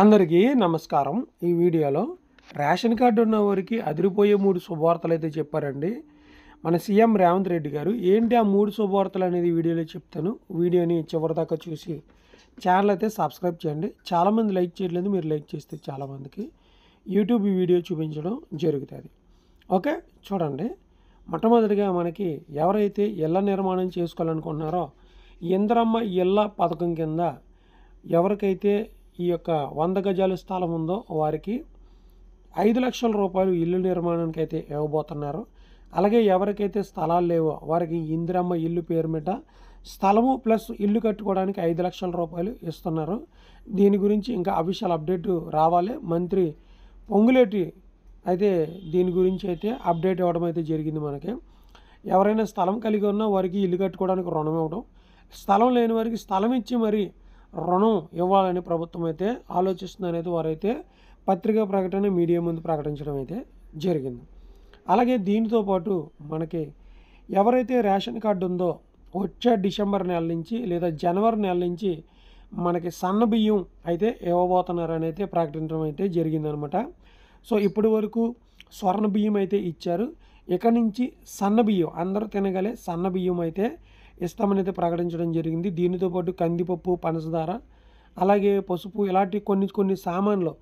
అందరికీ నమస్కారం ఈ వీడియోలో రేషన్ కార్డు ఉన్న వారికి అదిరిపోయే మూడు శుభవార్తలు అయితే చెప్పారండి మన సీఎం రేవంత్ రెడ్డి గారు ఏంటి ఆ మూడు శుభవార్తలు అనేది వీడియోలో చెప్తాను వీడియోని చివరిదాకా చూసి ఛానల్ అయితే సబ్స్క్రైబ్ చేయండి చాలామంది లైక్ చేయట్లేదు మీరు లైక్ చేస్తే చాలామందికి యూట్యూబ్ వీడియో చూపించడం జరుగుతుంది ఓకే చూడండి మొట్టమొదటిగా మనకి ఎవరైతే ఇళ్ళ నిర్మాణం చేసుకోవాలనుకుంటున్నారో ఇంద్రమ్మ ఇళ్ళ పథకం కింద ఎవరికైతే ఈ యొక్క వంద గజాల స్థలం ఉందో వారికి ఐదు లక్షల రూపాయలు ఇల్లు నిర్మాణానికి అయితే ఇవ్వబోతున్నారు అలాగే ఎవరికైతే స్థలాలు లేవో వారికి ఇందిరమ్మ ఇల్లు పేరు మీద స్థలము ప్లస్ ఇల్లు కట్టుకోవడానికి ఐదు లక్షల రూపాయలు ఇస్తున్నారు దీని గురించి ఇంకా అఫీషియల్ అప్డేట్ రావాలి మంత్రి పొంగులేటి అయితే దీని గురించి అయితే అప్డేట్ ఇవ్వడం అయితే జరిగింది మనకి ఎవరైనా స్థలం కలిగి ఉన్నా వారికి ఇల్లు కట్టుకోవడానికి రుణం ఇవ్వడం స్థలం లేని వారికి స్థలం ఇచ్చి మరి రుణం ఇవ్వాలని ప్రభుత్వం అయితే అనేది వారైతే పత్రికా ప్రకటన మీడియా ముందు ప్రకటించడం అయితే జరిగింది అలాగే దీనితో పాటు మనకి ఎవరైతే రేషన్ కార్డు ఉందో వచ్చే డిసెంబర్ నెల నుంచి లేదా జనవరి నెల నుంచి మనకి సన్న బియ్యం అయితే ఇవ్వబోతున్నారని అయితే ప్రకటించడం అయితే జరిగిందనమాట సో ఇప్పటి వరకు స్వర్ణ బియ్యం అయితే ఇచ్చారు ఇక నుంచి సన్న బియ్యం అందరూ తినగలే సన్న బియ్యం అయితే ఇస్తామనైతే ప్రకటించడం జరిగింది దీనితో పాటు కందిపప్పు పంచదార అలాగే పసుపు ఇలాంటి కొన్ని కొన్ని సామాన్లు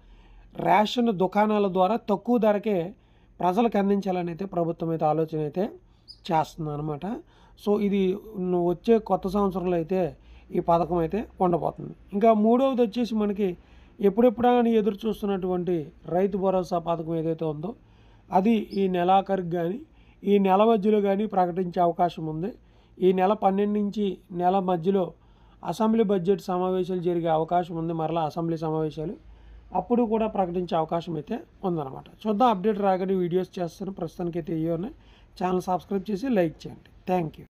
రేషన్ దుకాణాల ద్వారా తక్కువ ధరకే ప్రజలకు అందించాలని అయితే ప్రభుత్వం అయితే ఆలోచన అయితే చేస్తుందన్నమాట సో ఇది వచ్చే కొత్త సంవత్సరంలో అయితే ఈ పథకం అయితే ఉండబోతుంది ఇంకా మూడవది వచ్చేసి మనకి ఎప్పుడెప్పుడా అని ఎదురు చూస్తున్నటువంటి రైతు భరోసా పథకం ఏదైతే ఉందో అది ఈ నెలాఖరికి కానీ ఈ నెల మధ్యలో కానీ ప్రకటించే అవకాశం ఉంది ఈ నెల పన్నెండు నుంచి నెల మధ్యలో అసెంబ్లీ బడ్జెట్ సమావేశాలు జరిగే అవకాశం ఉంది మరలా అసెంబ్లీ సమావేశాలు అప్పుడు కూడా ప్రకటించే అవకాశం అయితే ఉందన్నమాట చూద్దాం అప్డేట్ రాగానే వీడియోస్ చేస్తాను ప్రస్తుతానికి అయితే ఛానల్ సబ్స్క్రైబ్ చేసి లైక్ చేయండి థ్యాంక్ యూ